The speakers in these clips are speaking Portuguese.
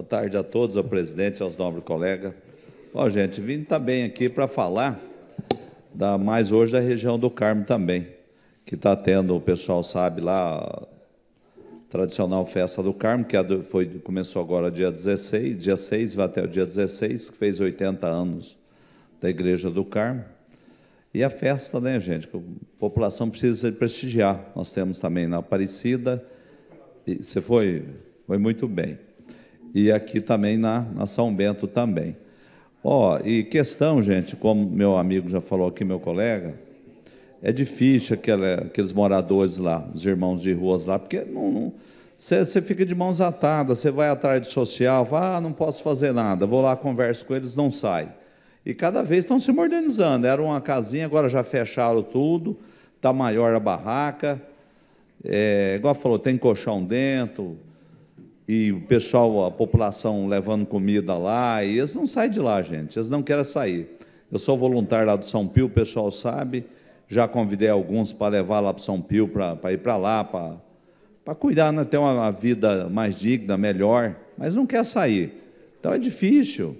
Boa tarde a todos, ao presidente, aos nobres colegas. Bom, gente, vim também tá aqui para falar da, mais hoje da região do Carmo também, que está tendo, o pessoal sabe lá, tradicional festa do Carmo, que é foi, começou agora dia 16, dia 6 vai até o dia 16, que fez 80 anos da Igreja do Carmo. E a festa, né, gente, que a população precisa prestigiar. Nós temos também na Aparecida, e você foi, foi muito bem e aqui também na, na São Bento também. Ó, oh, e questão, gente, como meu amigo já falou aqui, meu colega, é difícil aquela, aqueles moradores lá, os irmãos de ruas lá, porque não, você fica de mãos atadas, você vai atrás do social, fala, ah, não posso fazer nada, vou lá, converso com eles, não sai. E cada vez estão se modernizando. Era uma casinha, agora já fecharam tudo, está maior a barraca. É, igual falou, tem colchão dentro, e o pessoal, a população levando comida lá, e eles não saem de lá, gente, eles não querem sair. Eu sou voluntário lá do São Pio, o pessoal sabe, já convidei alguns para levar lá para São Pio, para, para ir para lá, para, para cuidar, né, ter uma vida mais digna, melhor, mas não quer sair. Então é difícil,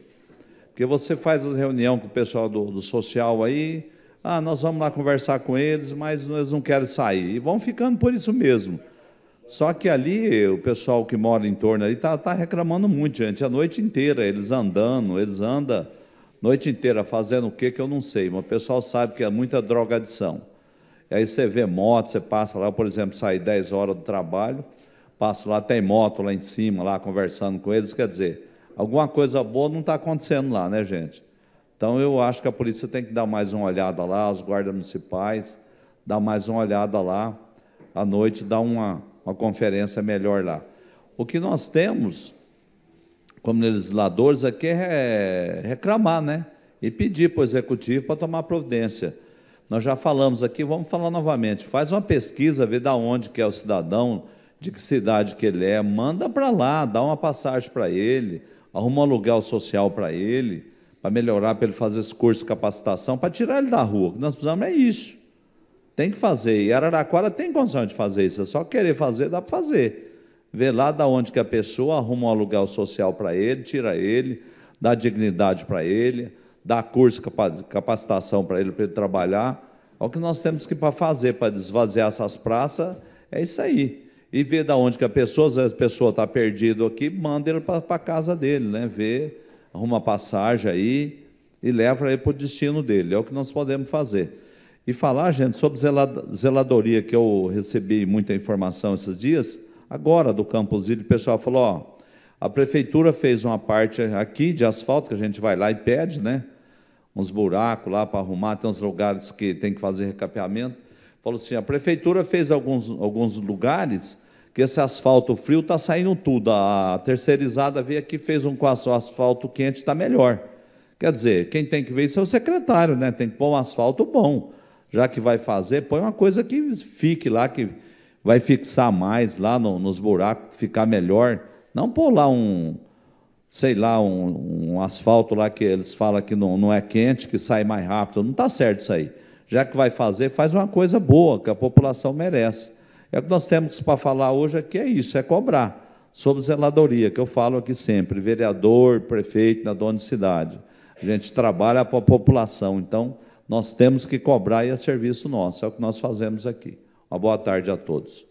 porque você faz as reuniões com o pessoal do, do social aí, ah, nós vamos lá conversar com eles, mas eles não querem sair, e vão ficando por isso mesmo. Só que ali o pessoal que mora em torno ali está tá reclamando muito, gente, a noite inteira, eles andando, eles andam noite inteira fazendo o que que eu não sei, mas o pessoal sabe que é muita drogadição. Aí você vê moto, você passa lá, por exemplo, sai 10 horas do trabalho, passo lá, tem moto lá em cima, lá conversando com eles, quer dizer, alguma coisa boa não está acontecendo lá, né, gente? Então eu acho que a polícia tem que dar mais uma olhada lá, os guardas municipais, dar mais uma olhada lá à noite, dar uma uma conferência melhor lá. O que nós temos, como legisladores, aqui é reclamar, né? E pedir para o executivo para tomar providência. Nós já falamos aqui, vamos falar novamente. Faz uma pesquisa, vê da onde que é o cidadão, de que cidade que ele é, manda para lá, dá uma passagem para ele, arruma um aluguel social para ele, para melhorar, para ele fazer esse curso de capacitação, para tirar ele da rua. O que nós precisamos é isso. Tem que fazer. E Araraquara tem condição de fazer isso. É só querer fazer, dá para fazer. Vê lá da onde que a pessoa arruma um aluguel social para ele, tira ele, dá dignidade para ele, dá curso, capacitação para ele, para ele trabalhar. É o que nós temos que para fazer para desvaziar essas praças, é isso aí. E ver da onde que a pessoa, se a pessoa está perdida aqui, manda ele para a casa dele, né? Vê, arruma passagem aí e leva ele para o destino dele. É o que nós podemos fazer. E falar, gente, sobre zeladoria, que eu recebi muita informação esses dias, agora do Campos Ilha, o pessoal falou, ó, a prefeitura fez uma parte aqui de asfalto, que a gente vai lá e pede, né? Uns buracos lá para arrumar, tem uns lugares que tem que fazer recapeamento. Falou assim, a prefeitura fez alguns, alguns lugares que esse asfalto frio está saindo tudo. A terceirizada veio aqui, fez um com asfalto quente, está melhor. Quer dizer, quem tem que ver isso é o secretário, né? Tem que pôr um asfalto bom já que vai fazer, põe uma coisa que fique lá, que vai fixar mais lá no, nos buracos, ficar melhor. Não pôr lá um, sei lá, um, um, asfalto lá que eles falam que não, não é quente, que sai mais rápido. Não está certo isso aí. Já que vai fazer, faz uma coisa boa, que a população merece. É o que nós temos para falar hoje aqui, é isso, é cobrar. Sobre zeladoria, que eu falo aqui sempre, vereador, prefeito, na dona de cidade. A gente trabalha para a população, então nós temos que cobrar e é serviço nosso, é o que nós fazemos aqui. Uma boa tarde a todos.